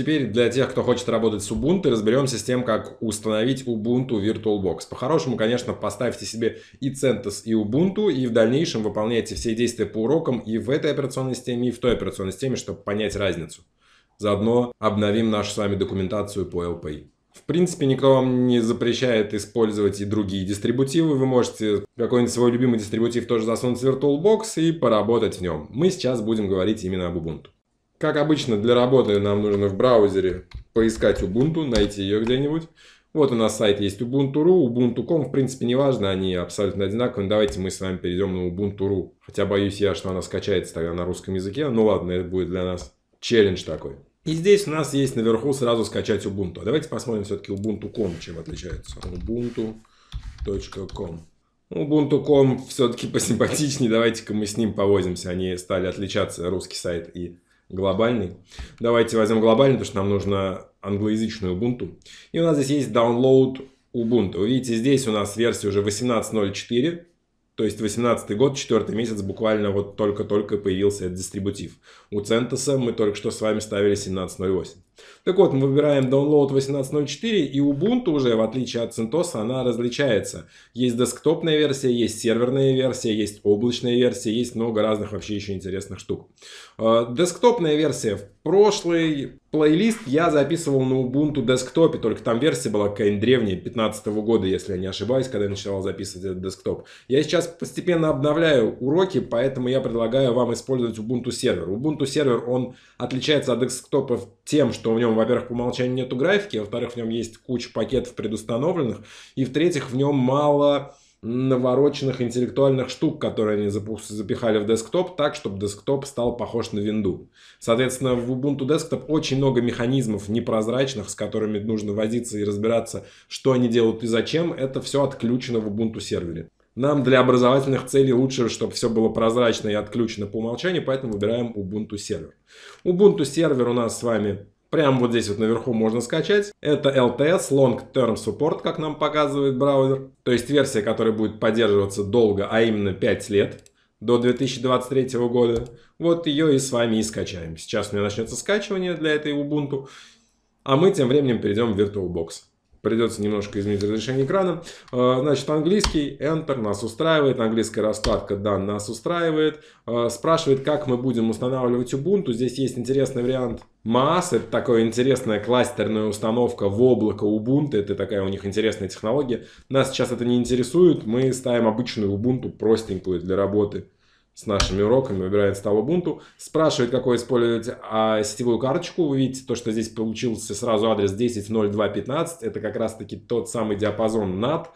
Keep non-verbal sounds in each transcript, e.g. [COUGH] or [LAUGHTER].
Теперь для тех, кто хочет работать с Ubuntu, разберемся с тем, как установить Ubuntu VirtualBox. По-хорошему, конечно, поставьте себе и CentOS, и Ubuntu, и в дальнейшем выполняйте все действия по урокам и в этой операционной системе, и в той операционной системе, чтобы понять разницу. Заодно обновим нашу с вами документацию по LPI. В принципе, никто вам не запрещает использовать и другие дистрибутивы. Вы можете какой-нибудь свой любимый дистрибутив тоже засунуть в VirtualBox и поработать в нем. Мы сейчас будем говорить именно об Ubuntu. Как обычно, для работы нам нужно в браузере поискать Ubuntu, найти ее где-нибудь. Вот у нас сайт есть Ubuntu.ru, Ubuntu.com, в принципе, не важно, они абсолютно одинаковые. Ну, давайте мы с вами перейдем на Ubuntu.ru. Хотя боюсь я, что она скачается тогда на русском языке. Ну ладно, это будет для нас челлендж такой. И здесь у нас есть наверху сразу скачать Ubuntu. А давайте посмотрим все-таки Ubuntu.com, чем отличается. Ubuntu.com. Ubuntu.com все-таки [LAUGHS] посимпатичнее. Давайте-ка мы с ним повозимся. Они стали отличаться, русский сайт и глобальный. Давайте возьмем глобальный, потому что нам нужно англоязычную Ubuntu. И у нас здесь есть download Ubuntu. Вы видите, здесь у нас версия уже 18.04. То есть 18 год, 4 месяц, буквально вот только-только появился этот дистрибутив. У CentOS мы только что с вами ставили 17.08. Так вот, мы выбираем Download 18.04 и Ubuntu уже, в отличие от CentOS, она различается. Есть десктопная версия, есть серверная версия, есть облачная версия, есть много разных вообще еще интересных штук. Э, десктопная версия прошлый плейлист я записывал на Ubuntu десктопе, только там версия была какая-нибудь древняя, 15 -го года, если я не ошибаюсь, когда я начинал записывать этот десктоп. Я сейчас постепенно обновляю уроки, поэтому я предлагаю вам использовать Ubuntu сервер. Ubuntu сервер, он отличается от десктопа тем, что в нем, во-первых, по умолчанию нету графики, а во-вторых, в нем есть куча пакетов предустановленных, и в-третьих, в нем мало навороченных интеллектуальных штук, которые они запихали в десктоп так, чтобы десктоп стал похож на винду. Соответственно, в Ubuntu Desktop очень много механизмов непрозрачных, с которыми нужно возиться и разбираться, что они делают и зачем. Это все отключено в Ubuntu сервере. Нам для образовательных целей лучше, чтобы все было прозрачно и отключено по умолчанию, поэтому выбираем Ubuntu сервер. Ubuntu сервер у нас с вами Прямо вот здесь вот наверху можно скачать. Это LTS, Long Term Support, как нам показывает браузер. То есть версия, которая будет поддерживаться долго, а именно 5 лет до 2023 года. Вот ее и с вами и скачаем. Сейчас у меня начнется скачивание для этой Ubuntu. А мы тем временем перейдем в VirtualBox. Придется немножко изменить разрешение экрана. А, значит, английский Enter нас устраивает, английская раскладка Done нас устраивает. А, спрашивает, как мы будем устанавливать Ubuntu. Здесь есть интересный вариант MAS. Это такая интересная кластерная установка в облако Ubuntu. Это такая у них интересная технология. Нас сейчас это не интересует. Мы ставим обычную Ubuntu, простенькую для работы с нашими уроками, выбирает стол Ubuntu, спрашивает, какой использовать а, сетевую карточку. Вы видите, то, что здесь получился сразу адрес 10.02.15, это как раз-таки тот самый диапазон NAT,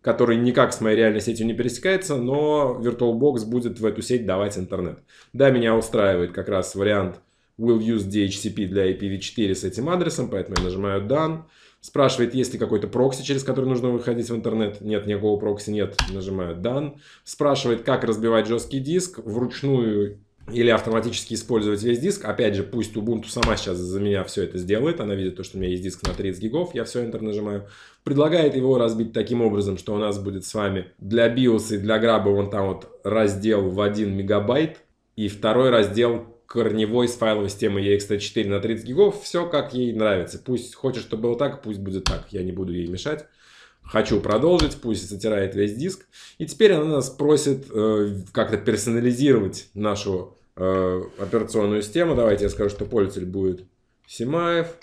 который никак с моей реальной сетью не пересекается, но VirtualBox будет в эту сеть давать интернет. Да, меня устраивает как раз вариант will use DHCP для IPv4 с этим адресом, поэтому я нажимаю Done. Спрашивает, есть ли какой-то прокси, через который нужно выходить в интернет. Нет, никакого прокси нет. Нажимаю Done. Спрашивает, как разбивать жесткий диск. Вручную или автоматически использовать весь диск. Опять же, пусть Ubuntu сама сейчас за меня все это сделает. Она видит то, что у меня есть диск на 30 гигов. Я все Enter нажимаю. Предлагает его разбить таким образом, что у нас будет с вами для BIOS и для граба вон там вот раздел в 1 мегабайт. И второй раздел корневой с файловой системы ext4 на 30 гигов. Все как ей нравится. Пусть хочет, чтобы было так, пусть будет так. Я не буду ей мешать. Хочу продолжить, пусть затирает весь диск. И теперь она нас просит э, как-то персонализировать нашу э, операционную систему. Давайте я скажу, что пользователь будет Симаев.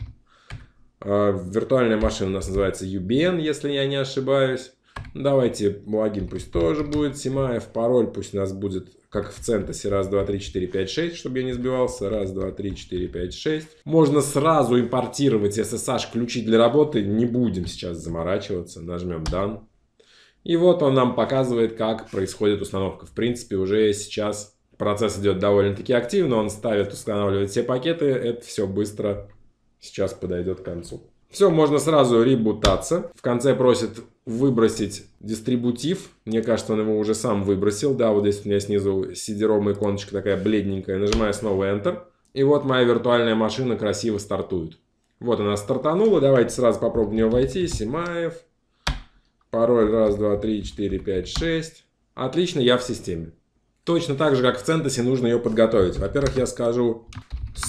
Э, виртуальная машина у нас называется UBN, если я не ошибаюсь. Давайте Буагин пусть тоже будет. Симаев, пароль пусть у нас будет, как в центре, раз, два, три, четыре, пять, шесть, чтобы я не сбивался. Раз, два, три, четыре, пять, шесть. Можно сразу импортировать SSH ключи для работы. Не будем сейчас заморачиваться. Нажмем Done. И вот он нам показывает, как происходит установка. В принципе, уже сейчас процесс идет довольно-таки активно. Он ставит, устанавливает все пакеты. Это все быстро сейчас подойдет к концу. Все, можно сразу ребутаться. В конце просит выбросить дистрибутив. Мне кажется, он его уже сам выбросил. Да, вот здесь у меня снизу сидеровая иконочка такая бледненькая. Нажимаю снова Enter. И вот моя виртуальная машина красиво стартует. Вот она стартанула. Давайте сразу попробуем в нее войти. Симаев. Пароль 1, 2, 3, 4, 5, 6. Отлично, я в системе. Точно так же, как в CentOS, нужно ее подготовить. Во-первых, я скажу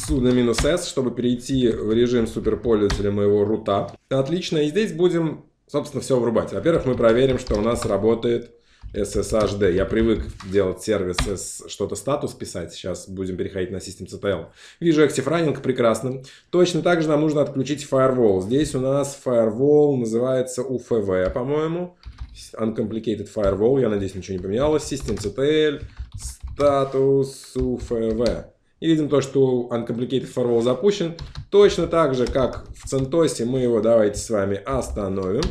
su на минус s, чтобы перейти в режим суперпользователя моего рута. Отлично, и здесь будем, собственно, все врубать. Во-первых, мы проверим, что у нас работает SSHD. Я привык делать сервис, что-то статус писать. Сейчас будем переходить на систем systemctl. Вижу Active Running, прекрасно. Точно так же нам нужно отключить Firewall. Здесь у нас Firewall называется UFV, по-моему. Uncomplicated Firewall. Я надеюсь, ничего не поменялось. Systemctl, статус UFV. И видим то, что Uncomplicated Firewall запущен. Точно так же, как в CentOS, мы его давайте с вами остановим.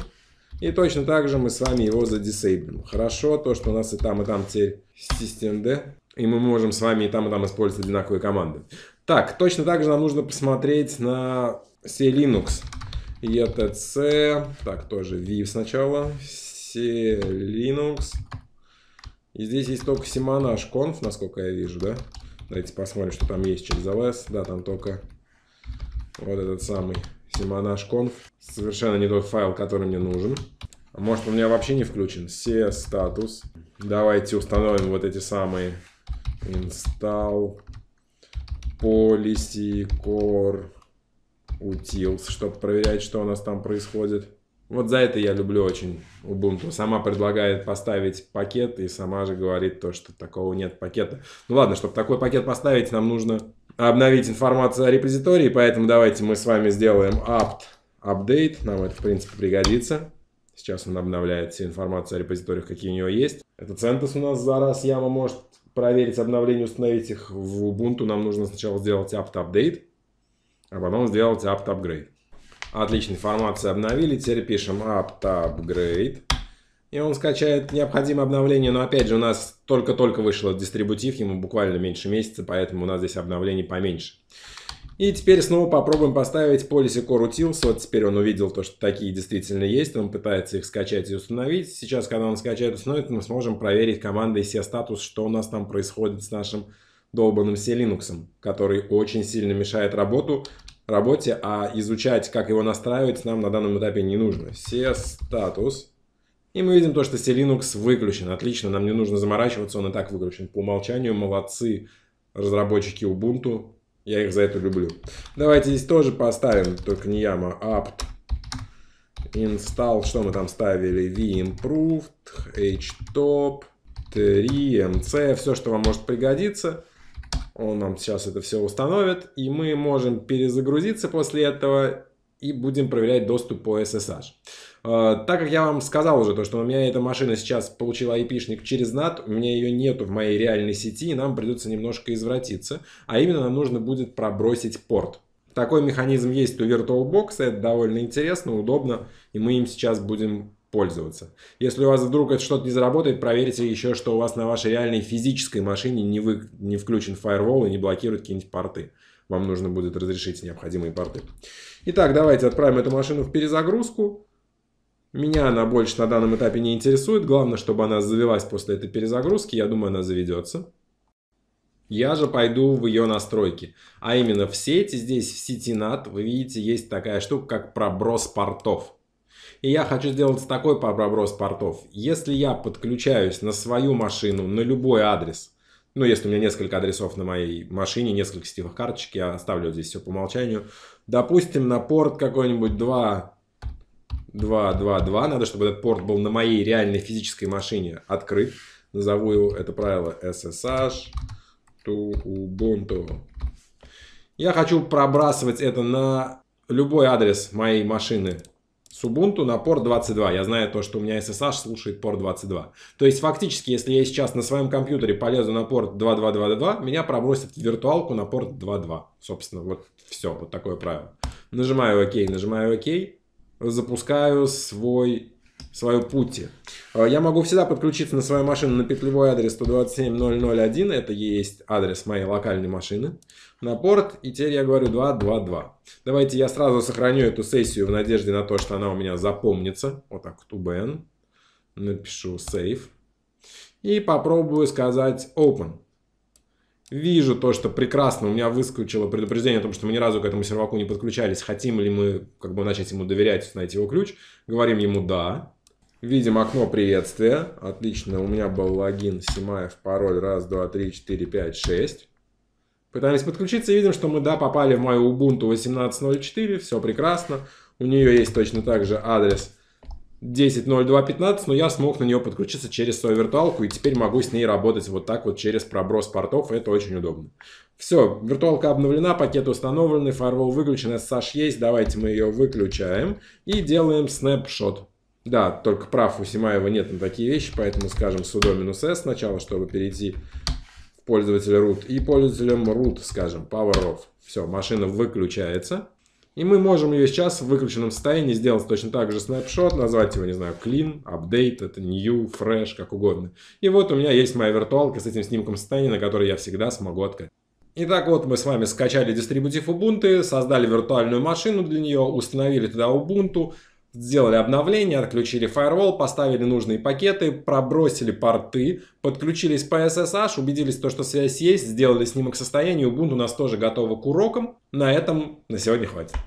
И точно так же мы с вами его задисейблим. Хорошо, то, что у нас и там, и там теперь systemd. И мы можем с вами и там, и там использовать одинаковые команды. Так, точно так же нам нужно посмотреть на C-Linux. ETC, так, тоже VIV сначала, C-Linux. И здесь есть только Simonash Conf, насколько я вижу, да? Давайте посмотрим, что там есть через ls. Да, там только вот этот самый Симонаж Конф. Совершенно не тот файл, который мне нужен. Может, он у меня вообще не включен. Все статус. Давайте установим вот эти самые install policy core utils, чтобы проверять, что у нас там происходит. Вот за это я люблю очень Ubuntu. Сама предлагает поставить пакет и сама же говорит то, что такого нет пакета. Ну ладно, чтобы такой пакет поставить, нам нужно обновить информацию о репозитории, поэтому давайте мы с вами сделаем apt update. Нам это, в принципе, пригодится. Сейчас он обновляет все информацию о репозиториях, какие у него есть. Это CentOS у нас за раз. Яма может проверить обновление, установить их в Ubuntu. Нам нужно сначала сделать apt update, а потом сделать apt upgrade. Отлично, информацию обновили. Теперь пишем apt upgrade. И он скачает необходимое обновление. Но опять же, у нас только-только вышел дистрибутив, ему буквально меньше месяца, поэтому у нас здесь обновлений поменьше. И теперь снова попробуем поставить Policy Core Utils. Вот теперь он увидел то, что такие действительно есть. Он пытается их скачать и установить. Сейчас, когда он скачает и установит, мы сможем проверить командой все статус что у нас там происходит с нашим долбанным C-Linux, который очень сильно мешает работу, работе, а изучать, как его настраивать, нам на данном этапе не нужно. Все статус. И мы видим то, что C-Linux выключен. Отлично, нам не нужно заморачиваться, он и так выключен. По умолчанию молодцы разработчики Ubuntu. Я их за это люблю. Давайте здесь тоже поставим, только не яма, apt install, что мы там ставили, v-improved, htop, 3mc, все, что вам может пригодиться. Он нам сейчас это все установит, и мы можем перезагрузиться после этого и будем проверять доступ по SSH. А, так как я вам сказал уже, то, что у меня эта машина сейчас получила IP-шник через NAT, у меня ее нету в моей реальной сети, и нам придется немножко извратиться, а именно нам нужно будет пробросить порт. Такой механизм есть у VirtualBox, это довольно интересно, удобно, и мы им сейчас будем пользоваться. Если у вас вдруг это что-то не заработает, проверьте еще, что у вас на вашей реальной физической машине не, вы, не включен фаервол и не блокирует какие-нибудь порты. Вам нужно будет разрешить необходимые порты. Итак, давайте отправим эту машину в перезагрузку. Меня она больше на данном этапе не интересует. Главное, чтобы она завелась после этой перезагрузки. Я думаю, она заведется. Я же пойду в ее настройки. А именно в сети, здесь в сети NAT, вы видите, есть такая штука, как проброс портов. И я хочу сделать такой проброс портов. Если я подключаюсь на свою машину, на любой адрес, ну, если у меня несколько адресов на моей машине, несколько сетевых карточек, я оставлю здесь все по умолчанию. Допустим, на порт какой-нибудь 2, 2, 2, 2. Надо, чтобы этот порт был на моей реальной физической машине открыт. Назову его, это правило, SSH to Ubuntu. Я хочу пробрасывать это на любой адрес моей машины с Ubuntu на порт 22. Я знаю то, что у меня SSH слушает порт 22. То есть фактически, если я сейчас на своем компьютере полезу на порт 2222, меня пробросит в виртуалку на порт 22. Собственно, вот все, вот такое правило. Нажимаю ОК, нажимаю ОК, запускаю свой свою пути. А, я могу всегда подключиться на свою машину на петлевой адрес 127001. Это есть адрес моей локальной машины на порт. И теперь я говорю 222. Давайте я сразу сохраню эту сессию в надежде на то, что она у меня запомнится. Вот так, 2 Напишу save. И попробую сказать open. Вижу то, что прекрасно, у меня выскочило предупреждение о том, что мы ни разу к этому серваку не подключались, хотим ли мы как бы начать ему доверять, найти его ключ. Говорим ему «да». Видим окно приветствия. Отлично, у меня был логин, Симаев, пароль, раз, два, три, четыре, пять, шесть. пытались подключиться и видим, что мы, да, попали в мою Ubuntu 18.04, все прекрасно. У нее есть точно так же адрес 10.02.15, но я смог на нее подключиться через свою виртуалку, и теперь могу с ней работать вот так вот через проброс портов, это очень удобно. Все, виртуалка обновлена, пакеты установлены, фаервол выключен, SSH есть, давайте мы ее выключаем и делаем снэпшот. Да, только прав у Симаева нет на такие вещи, поэтому скажем sudo-s сначала, чтобы перейти в пользователя root, и пользователем root скажем power off. Все, машина выключается. И мы можем ее сейчас в выключенном состоянии сделать точно так же снапшот, назвать его, не знаю, clean, update, это new, fresh, как угодно. И вот у меня есть моя виртуалка с этим снимком состояния, на который я всегда смогу открыть. Итак, вот мы с вами скачали дистрибутив Ubuntu, создали виртуальную машину для нее, установили туда Ubuntu, сделали обновление, отключили firewall, поставили нужные пакеты, пробросили порты, подключились по SSH, убедились, в том, что связь есть, сделали снимок состояния, Ubuntu у нас тоже готова к урокам. На этом на сегодня хватит.